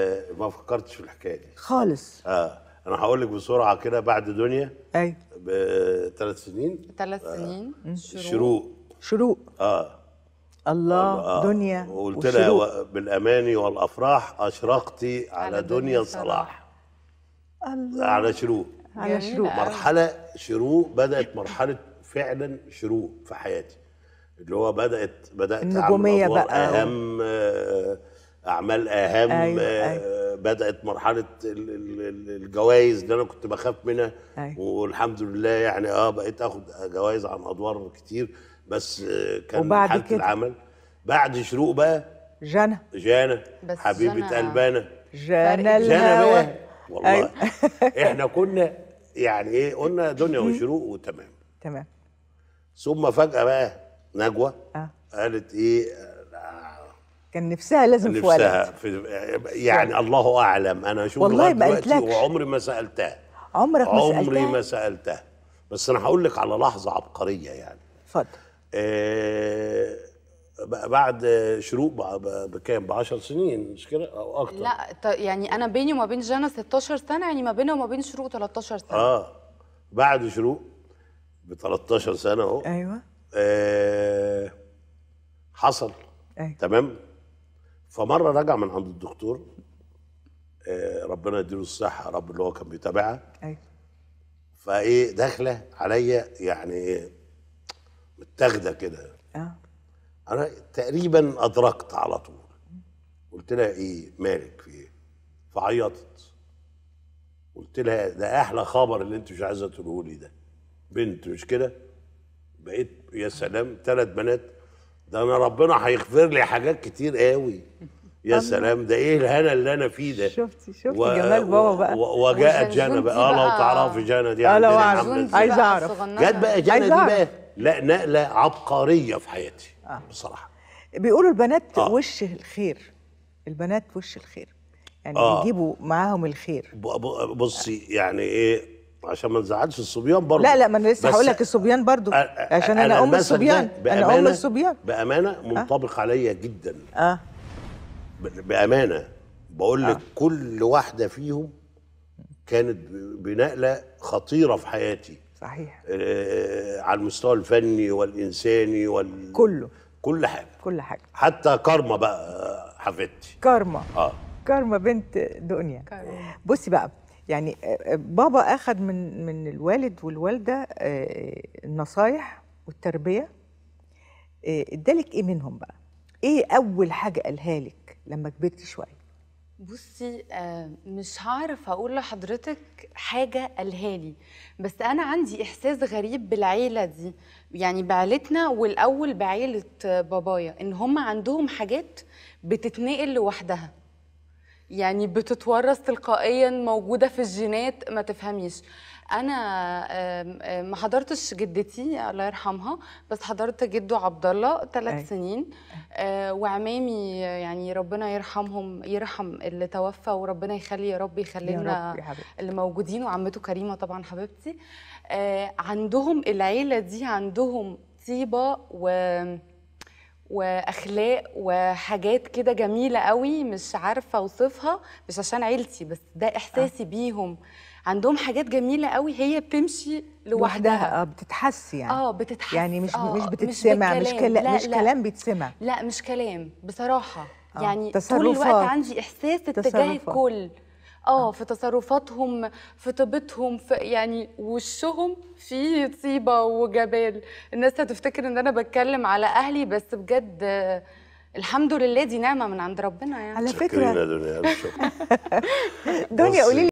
آه، ما فكرتش في الحكايه دي خالص اه انا هقول لك بسرعه كده بعد دنيا ايوه بثلاث سنين ثلاث آه، سنين آه. شروق شروق اه الله آه. آه. دنيا وقلت لها بالاماني والافراح اشرقت على, على دنيا, دنيا صلاح الله على شروق على شروق مرحله شروق بدات مرحله فعلا شروق في حياتي اللي هو بدات بدات النجوميه بقى اهم آه اعمال اهم أيوة آه، أيوة. بدات مرحله الجوائز اللي انا كنت بخاف منها أيوة. والحمد لله يعني اه بقيت اخد جوائز عن ادوار كتير بس آه، كان وبعد حاله كده. العمل بعد شروق بقى جانا جانا حبيبه قلبانا جانا جانا بقى أيوة. والله أيوة. احنا كنا يعني ايه قلنا دنيا وشروق وتمام تمام ثم فجاه بقى نجوى آه. قالت ايه كان نفسها لازم نفسها في ولد في يعني الله اعلم انا اشوف والله ما قلتلكش وعمري ما سالتها عمرك ما سالتها عمري ما سالتها بس انا هقول لك على لحظه عبقريه يعني اتفضل آه بعد شروق بكام ب 10 سنين مش كده او اكتر لا يعني انا بيني وما بين جانا 16 سنه يعني ما بينها وما بين شروق 13 سنه اه بعد شروق ب 13 سنه اهو ايوه آه حصل أيوة. تمام فمره رجع من عند الدكتور آه، ربنا يديله الصحه يا رب اللي هو كان بيتابعها ايوه فايه داخله عليا يعني ايه متاخده كده اه انا تقريبا ادركت على طول قلت لها ايه مالك في ايه فعيطت قلت لها ده احلى خبر اللي انت مش عايزه تقوله لي ده بنت مش كده بقيت يا سلام ثلاث بنات ده انا ربنا هيغفر لي حاجات كتير قوي يا سلام ده ايه الهنا اللي انا فيه ده شفتي شفتي و... جمال بابا بقى وجاءت جنى بقى اه لو تعرفي جنى دي اه اعرف عايز اعرف جت بقى جنى دي بقى لا نقله عبقريه في حياتي آه. بصراحه بيقولوا البنات آه. وش الخير البنات وش الخير يعني آه. بيجيبوا معاهم الخير بصي يعني ايه عشان ما نزعلش الصبيان برضه لا لا ما انا لسه هقول لك الصبيان برضه عشان انا, ام الصبيان انا ام الصبيان بامانه أه؟ منطبق آه. عليا جدا اه بامانه بقول آه. لك كل واحده فيهم كانت بنقله خطيره في حياتي صحيح آه على المستوى الفني والانساني وال كله كل حاجه كل حاجه حتى كارما بقى حفيدتي كارما اه كارما بنت دنيا كارما. بصي بقى يعني آه، آه، بابا اخذ من من الوالد والوالده آه، النصايح والتربيه ادالك ايه منهم بقى ايه اول حاجه قالها لك لما كبرتي شويه بصي مش هعرف اقول لحضرتك حاجه قالها لي بس انا عندي احساس غريب بالعيله دي يعني بعيلتنا والاول بعيله بابايا ان هم عندهم حاجات بتتنقل لوحدها يعني بتتورث تلقائيا موجوده في الجينات ما تفهميش انا ما حضرتش جدتي الله يرحمها بس حضرت جده عبد الله ثلاث سنين آه، وعمامي يعني ربنا يرحمهم يرحم اللي توفى وربنا يخلي يا رب يخلي لنا اللي موجودين وعمته كريمه طبعا حبيبتي آه، عندهم العيله دي عندهم طيبه و واخلاق وحاجات كده جميله قوي مش عارفه اوصفها مش عشان عيلتي بس ده احساسي آه. بيهم عندهم حاجات جميله قوي هي بتمشي لوحدها اه بتتحس يعني اه بتتحس يعني مش آه مش بتتسمع مش كلام مش, كلا مش لا كلام بيتسمع لا مش كلام بصراحه آه. يعني طول الوقت عندي احساس اتجاه الكل آه،, اه في تصرفاتهم في طيبتهم في يعني وشهم في طيبه وجبال الناس هتفتكر ان انا بتكلم على اهلي بس بجد الحمد لله دي نعمه من عند ربنا يعني على فكره دنيا قولي